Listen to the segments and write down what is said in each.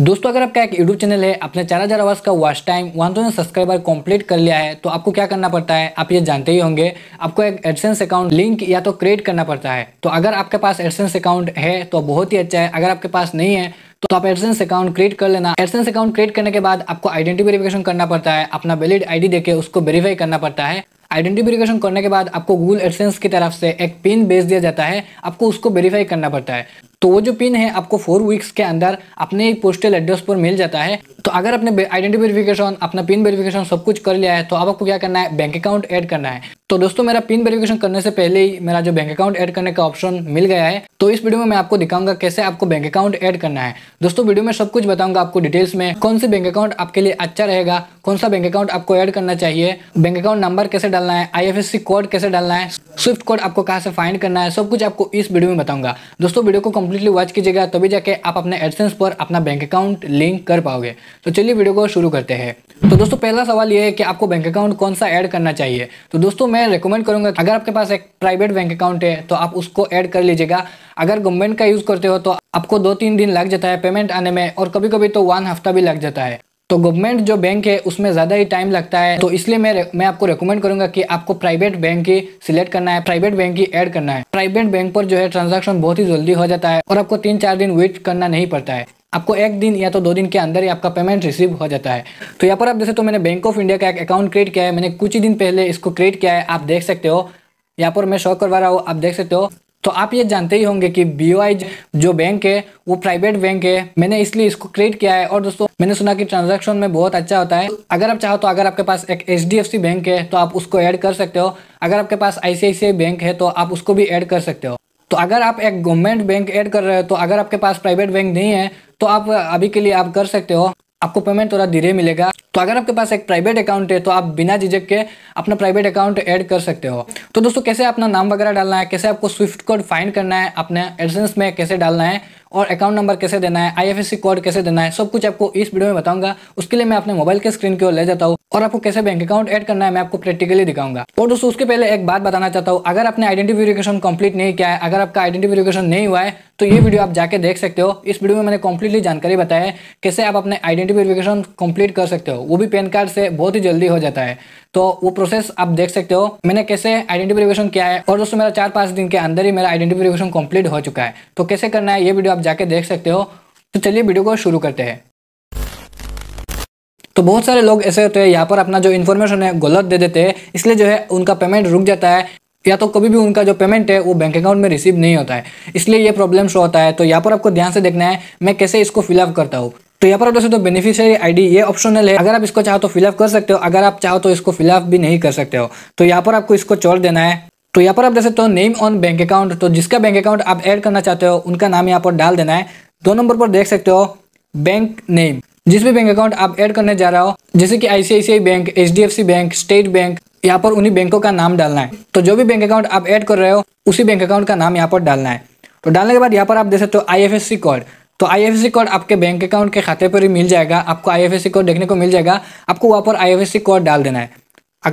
दोस्तों अगर आपका एक यूट्यूब चैनल है आपने चार हज़ार आवाज़ का watch time one thousand subscriber complete कर लिया है तो आपको क्या करना पड़ता है आप ये जानते ही होंगे आपको एक एडसेंस अकाउंट लिंक या तो क्रिएट करना पड़ता है तो अगर आपके पास एडसेंस अकाउंट है तो बहुत ही अच्छा है अगर आपके पास नहीं है तो आप एडसेंस अकाउंट क्रिएट कर लेना एडसेंस अकाउंट क्रिएट करने के बाद आपको आइडेंटिटी वेरिफिकेशन करना पड़ता है अपना वैलिड आईडी देके उसको वेरीफाई करना पड़ता है आइडेंटिफिकेशन करने के बाद आपको गूगल एडसेंस की तरफ से एक पिन भेज दिया जाता है आपको उसको वेरीफाई करना पड़ता है तो वो जो पिन है आपको फोर वीक्स के अंदर अपने एक पोस्टल एड्रेस पर मिल जाता है तो अगर अपने आइडेंटिटी वेरिफिकेशन अपना पिन वेरिफिकेशन सब कुछ कर लिया है तो अब आपको क्या करना है बैंक अकाउंट ऐड करना है तो दोस्तों मेरा पिन वेरिफिकेशन करने से पहले ही मेरा जो बैंक अकाउंट ऐड करने का ऑप्शन मिल गया है तो इस वीडियो में मैं आपको दिखाऊंगा कैसे आपको बैंक अकाउंट ऐड करना है दोस्तों वीडियो में सब कुछ बताऊंगा आपको डिटेल्स में कौन से बैंक अकाउंट आपके लिए अच्छा रहेगा कौन सा बैंक अकाउंट आपको ऐड करना चाहिए बैंक अकाउंट नंबर कैसे डालना है आई कोड कैसे डालना है स्विफ्ट कोड आपको कहाँ से फाइंड करना है सब कुछ आपको इस वीडियो में बताऊंगा दोस्तों वीडियो को कंप्लीटली वॉच कीजिएगा तभी जाके आप अपने एडसेंस पर अपना बैंक अकाउंट लिंक कर पाओगे तो चलिए वीडियो को शुरू करते हैं तो दोस्तों पहला सवाल ये है कि आपको बैंक अकाउंट कौन सा ऐड करना चाहिए तो दोस्तों मैं रिकमेंड करूंगा अगर आपके पास एक प्राइवेट बैंक अकाउंट है तो आप उसको ऐड कर लीजिएगा अगर गवर्नमेंट का यूज़ करते हो तो आपको दो तीन दिन लग जाता है पेमेंट आने में और कभी कभी तो वन हफ्ता भी लग जाता है तो गवर्नमेंट जो बैंक है उसमें ज़्यादा ही टाइम लगता है तो इसलिए मैं मैं आपको रिकमेंड करूंगा कि आपको प्राइवेट बैंक ही सिलेक्ट करना है प्राइवेट बैंक ही ऐड करना है प्राइवेट बैंक पर जो है ट्रांजैक्शन बहुत ही जल्दी हो जाता है और आपको तीन चार दिन वेट करना नहीं पड़ता है आपको एक दिन या तो दो दिन के अंदर ही आपका पेमेंट रिसीव हो जाता है तो यहाँ पर आप जैसे तो मैंने बैंक ऑफ इंडिया का एक अकाउंट क्रिएट किया है मैंने कुछ ही दिन पहले इसको क्रिएट किया है आप देख सकते हो यहाँ पर मैं शो करवा रहा हूँ आप देख सकते हो तो आप ये जानते ही होंगे कि बी जो बैंक है वो प्राइवेट बैंक है मैंने इसलिए इसको क्रिएट किया है और दोस्तों मैंने सुना कि ट्रांजैक्शन में बहुत अच्छा होता है अगर आप चाहो तो अगर आपके पास एक एच बैंक है तो आप उसको ऐड कर सकते हो अगर आपके पास आई बैंक है तो आप उसको भी ऐड कर सकते हो तो अगर आप एक गवर्नमेंट बैंक ऐड कर रहे हो तो अगर आपके पास प्राइवेट बैंक नहीं है तो आप अभी के लिए आप कर सकते हो आपको पेमेंट थोड़ा धीरे मिलेगा तो अगर आपके पास एक प्राइवेट अकाउंट है तो आप बिना झिझक के अपना प्राइवेट अकाउंट ऐड कर सकते हो तो दोस्तों कैसे अपना नाम वगैरह डालना है कैसे आपको स्विफ्ट कोड फाइंड करना है अपने एडसेंस में कैसे डालना है और अकाउंट नंबर कैसे देना है आईएफएससी कोड कैसे देना है सब कुछ आपको इस वीडियो में बताऊंगा उसके लिए मैं अपने मोबाइल के स्क्रीन की ओर ले जाता हूँ और आपको कैसे बैंक अकाउंट ऐड करना है मैं आपको प्रैक्टिकली दिखाऊंगा और दोस्तों उसके पहले एक बात बताना चाहता हूँ अगर आपने आइडेंटिफिकेशन कंप्लीट नहीं किया है अगर आपका आइडेंटिफिकेशन नहीं हुआ है तो ये वीडियो आप जाके देख सकते हो इस वीडियो में मैंने कम्प्लीटली जानकारी बताया है कैसे आप अपने आइडेंटिफिकेशन कंप्लीट कर सकते हो वो भी पैन कार्ड से बहुत ही जल्दी हो जाता है तो वो प्रोसेस आप देख सकते हो मैंने कैसे आइडेंटिफिकेशन किया है और दोस्तों मेरा चार पाँच दिन के अंदर ही मेरा आइडेंटिफिकेशन कम्प्लीट हो चुका है तो कैसे करना है ये वीडियो आप जाके देख सकते हो तो चलिए वीडियो को शुरू करते हैं तो बहुत सारे लोग ऐसे होते हैं यहाँ पर अपना जो इन्फॉर्मेशन है गलत दे देते हैं इसलिए जो है उनका पेमेंट रुक जाता है या तो कभी भी उनका जो पेमेंट है वो बैंक अकाउंट में रिसीव नहीं होता है इसलिए ये प्रॉब्लम शो होता है तो यहाँ पर आपको ध्यान से देखना है मैं कैसे इसको फिलअप करता हूँ तो यहाँ पर आप दोस्तों तो बेनिफिशियरी आईडी ये ऑप्शनल है अगर आप इसको चाहो तो फिलअप कर सकते हो अगर आप चाहो तो इसको फिलअप भी नहीं कर सकते हो तो यहाँ पर आपको इसको चोर देना है तो यहाँ पर आप देख सकते हो नेम ऑन बैंक अकाउंट तो जिसका बैंक अकाउंट आप ऐड करना चाहते हो उनका नाम यहाँ पर डाल देना है दो नंबर पर देख सकते हो बैंक नेम जिस भी बैंक अकाउंट आप ऐड करने जा रहे हो जैसे कि ICICI bank H bank state bank यहाँ पर उन्हीं बैंकों का नाम डालना है तो जो भी बैंक अकाउंट आप ऐड कर रहे हो उसी बैंक अकाउंट का नाम यहाँ पर डालना है तो डालने के बाद यहाँ पर आप देख सकते हो आई कोड तो आई कोड आपके बैंक अकाउंट के खाते पर ही मिल जाएगा आपको आई कोड देखने को मिल जाएगा आपको वहाँ पर आई कोड डाल देना है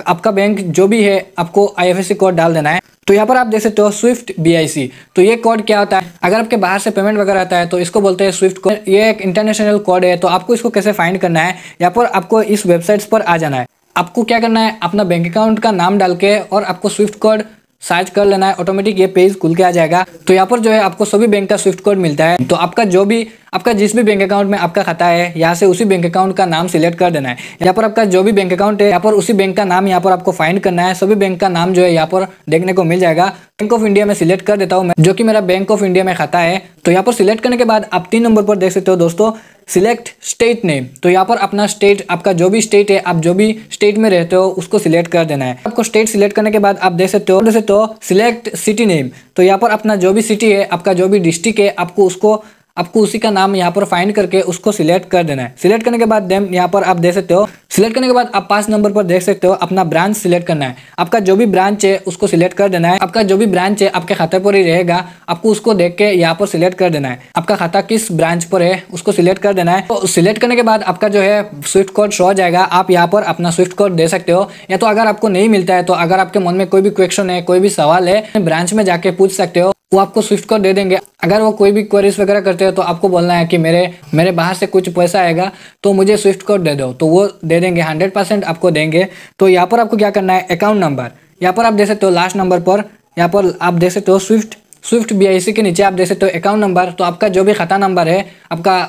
आपका बैंक जो भी है आपको आई कोड डाल देना है तो यहाँ पर आप देख सकते हो स्विफ्ट बी तो ये कोड क्या होता है अगर आपके बाहर से पेमेंट वगैरह आता है तो इसको बोलते हैं स्विफ्ट कोड ये एक इंटरनेशनल कोड है तो आपको इसको कैसे फाइंड करना है या पर आपको इस वेबसाइट्स पर आ जाना है आपको क्या करना है अपना बैंक अकाउंट का नाम डाल के और आपको स्विफ्ट कोड सर्च कर लेना है ऑटोमेटिक ये पेज खुल के आ जाएगा तो यहाँ पर जो है आपको सभी बैंक का स्विफ्ट कोड मिलता है तो आपका जो भी आपका जिस भी बैंक अकाउंट में आपका खाता है यहाँ से उसी बैंक अकाउंट का नाम सिलेक्ट कर देना है यहाँ पर आपका जो भी बैंक अकाउंट है यहाँ पर उसी बैंक का नाम यहाँ पर आपको फाइंड करना है सभी बैंक का नाम जो है यहाँ पर देखने को मिल जाएगा बैंक ऑफ इंडिया में सिलेक्ट कर देता हूँ जो की मेरा बैंक ऑफ इंडिया में खाता है तो यहाँ पर सिलेक्ट करने के बाद आप तीन नंबर पर देख सकते हो दोस्तों सिलेक्ट स्टेट नेम तो यहाँ पर अपना स्टेट आपका जो भी स्टेट है आप जो भी स्टेट में रहते हो उसको सिलेक्ट कर देना है आपको स्टेट सिलेक्ट करने के बाद आप देख सकते हो देख सकते हो सिलेक्ट सिटी नेम तो यहाँ पर अपना जो भी सिटी है आपका जो भी डिस्ट्रिक्ट है आपको उसको आपको उसी का नाम यहाँ पर फाइंड करके उसको सिलेक्ट कर देना है सिलेक्ट करने के बाद देन यहाँ पर आप देख सकते हो सिलेक्ट करने के बाद आप पास नंबर पर देख सकते हो अपना ब्रांच सिलेक्ट करना है आपका जो भी ब्रांच है उसको सिलेक्ट कर देना है आपका जो भी ब्रांच है आपके खाते पर ही रहेगा आपको उसको देख के यहाँ पर सिलेक्ट कर देना है आपका खाता किस ब्रांच पर है उसको सिलेक्ट कर देना है तो सिलेक्ट करने के बाद आपका जो है स्विफ्ट कोड शो हो जाएगा आप यहाँ पर अपना स्विफ्ट कोड दे सकते हो या तो अगर आपको नहीं मिलता है तो अगर आपके मन में कोई भी क्वेश्चन है कोई भी सवाल है ब्रांच में जाके पूछ सकते हो वो आपको स्विफ्ट कोड दे देंगे अगर वो कोई भी क्वेरीज वगैरह करते हैं तो आपको बोलना है कि मेरे मेरे बाहर से कुछ पैसा आएगा तो मुझे स्विफ्ट कोड दे दो तो वो दे देंगे हंड्रेड परसेंट आपको देंगे तो यहाँ पर आपको क्या करना है अकाउंट नंबर यहाँ पर आप देख सकते हो लास्ट नंबर पर यहाँ पर आप देख सकते हो स्विफ्ट स्विफ्ट बी के नीचे आप देख सकते हो अकाउंट नंबर तो आपका जो भी खाता नंबर है आपका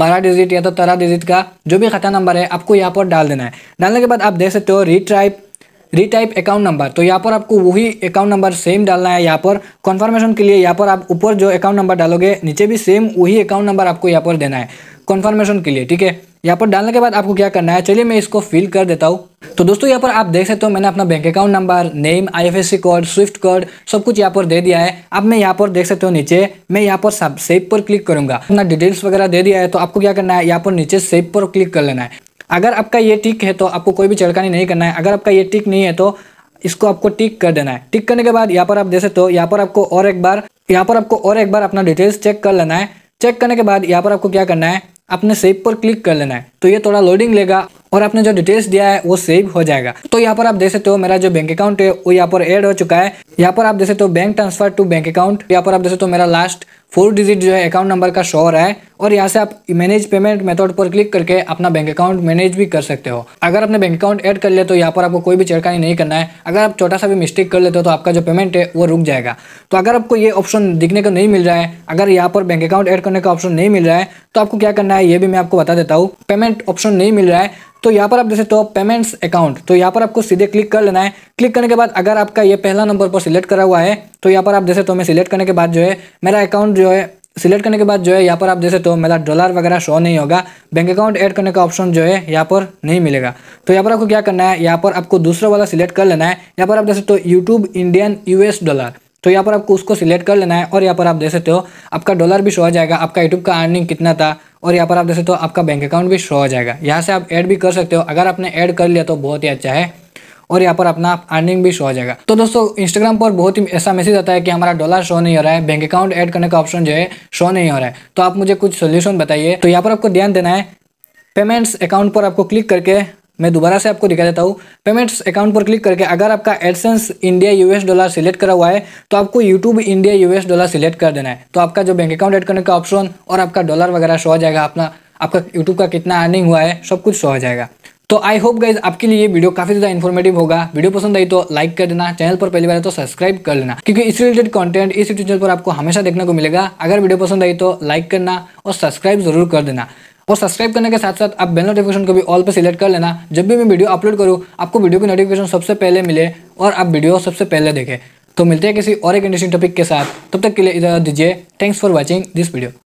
बारह डिजिट या तो तेरह डिजिट का जो भी खाता नंबर है आपको यहाँ पर डाल देना है डालने के बाद आप देख सकते हो रिट्राइप रीटाइप अकाउंट नंबर तो यहाँ पर आपको वही अकाउंट नंबर सेम डालना है यहाँ पर कॉन्फर्मेशन के लिए यहाँ पर आप ऊपर जो अकाउंट नंबर डालोगे नीचे भी सेम वही अकाउंट नंबर आपको यहाँ पर देना है कॉन्फर्मेशन के लिए ठीक है यहाँ पर डालने के बाद आपको क्या करना है चलिए मैं इसको फिल कर देता हूँ तो दोस्तों यहाँ पर आप देख सकते हो मैंने अपना bank account number name IFSC code swift code सब कुछ यहाँ पर दे दिया है अब मैं यहाँ पर देख सकते हो नीचे मैं यहाँ पर सेव पर क्लिक करूंगा अपना डिटेल्स वगैरह दे दिया है तो आपको क्या करना है यहाँ पर नीचे सेव पर क्लिक कर लेना है अगर आपका ये टिक है तो आपको कोई भी चढ़कानी नहीं करना है अगर आपका ये टिक नहीं है तो इसको आपको टिक कर देना है टिक करने के बाद यहाँ पर आप देख सकते हो यहाँ पर आपको और एक बार यहाँ पर आपको और एक बार अपना डिटेल्स चेक कर लेना है चेक करने के बाद यहाँ पर आपको क्या करना है अपने सेव पर क्लिक कर लेना है तो ये थोड़ा लोडिंग लेगा और आपने जो डिटेल्स दिया है वो सेव हो जाएगा तो यहाँ पर आप देख सकते हो मेरा जो बैंक अकाउंट है वो यहाँ पर ऐड हो चुका है यहाँ पर आप देख सकते हो bank transfer to bank account यहाँ पर आप देख सकते हो मेरा लास्ट फोर डिजिट जो है अकाउंट नंबर का शो हो रहा है और यहाँ से आप मैनेज पेमेंट मेथड पर क्लिक करके अपना बैंक अकाउंट मैनेज भी कर सकते हो अगर आपने बैंक अकाउंट ऐड कर ले तो यहाँ पर आपको कोई भी चेड़कानी नहीं करना है अगर आप छोटा सा भी मिस्टेक कर लेते हो तो आपका जो पेमेंट है वो रुक जाएगा तो अगर आपको ये ऑप्शन दिखने को नहीं मिल रहा है अगर यहाँ पर बैंक अकाउंट ऐड करने का ऑप्शन नहीं मिल रहा है तो आपको क्या करना है ये भी मैं आपको बता देता हूँ पेमेंट ऑप्शन नहीं मिल रहा है तो यहाँ पर आप जैसे तो पेमेंट्स अकाउंट तो यहाँ पर आपको सीधे क्लिक कर लेना है क्लिक करने के बाद अगर आपका ये पहला नंबर पर सिलेक्ट करा हुआ है तो यहाँ पर आप जैसे तो मैं सिलेक्ट करने के बाद जो है मेरा अकाउंट जो है सिलेक्ट करने के बाद जो है यहाँ पर आप जैसे तो मेरा डॉलर वगैरह शो नहीं होगा बैंक अकाउंट ऐड करने का ऑप्शन जो है यहाँ पर नहीं मिलेगा तो यहाँ पर आपको क्या करना है यहाँ पर आपको दूसरा वाला सिलेक्ट कर लेना है यहाँ पर आप जैसे तो यूट्यूब इंडियन यूएस डॉलर तो यहाँ पर आपको उसको सिलेक्ट कर लेना है और यहाँ पर आप देख सकते हो आपका डॉलर भी शो हो जाएगा आपका यूट्यूब का अर्निंग कितना था और यहाँ पर आप देख सकते हो आपका बैंक अकाउंट भी शो हो जाएगा यहाँ से आप ऐड भी कर सकते हो अगर आपने ऐड कर लिया तो बहुत ही अच्छा है और यहाँ पर अपना अर्निंग भी शो हो जाएगा तो दोस्तों इंस्टाग्राम पर बहुत ही ऐसा मैसेज आता है कि हमारा डॉलर शो नहीं हो रहा है बैंक अकाउंट ऐड करने का ऑप्शन जो है शो नहीं हो रहा है तो आप मुझे कुछ सोल्यूशन बताइए तो यहाँ पर आपको ध्यान देना है पेमेंट्स अकाउंट पर आपको क्लिक करके मैं दोबारा से आपको दिखा देता हूँ पेमेंट्स अकाउंट पर क्लिक करके अगर आपका AdSense India US dollar select करा हुआ है तो आपको YouTube India US dollar select कर देना है तो आपका जो बैंक अकाउंट ऐड करने का ऑप्शन और आपका डॉलर वगैरह शो हो जाएगा अपना आपका यूट्यूब का कितना अर्निंग हुआ है सब कुछ शो हो जाएगा तो आई होप गाइज आपके लिए वीडियो काफी ज्यादा इन्फॉर्मेटिव होगा वीडियो पसंद आई तो लाइक कर देना चैनल पर पहली बार तो सब्सक्राइब कर लेना क्योंकि इस रिलेटेड कंटेंट इस यूट्यूब चैनल पर आपको हमेशा देखने को मिलेगा अगर वीडियो पसंद आई तो लाइक करना और सब्सक्राइब जरूर कर देना और सब्सक्राइब करने के साथ साथ आप बेल नोटिफिकेशन को भी ऑल पर सिलेक्ट कर लेना जब भी मैं वीडियो अपलोड करूँ आपको वीडियो की नोटिफिकेशन सबसे पहले मिले और आप वीडियो सबसे पहले देखें तो मिलते हैं किसी और एक इंटरेस्टिंग टॉपिक के साथ तब तक के लिए इजाजत दीजिए thanks for watching this video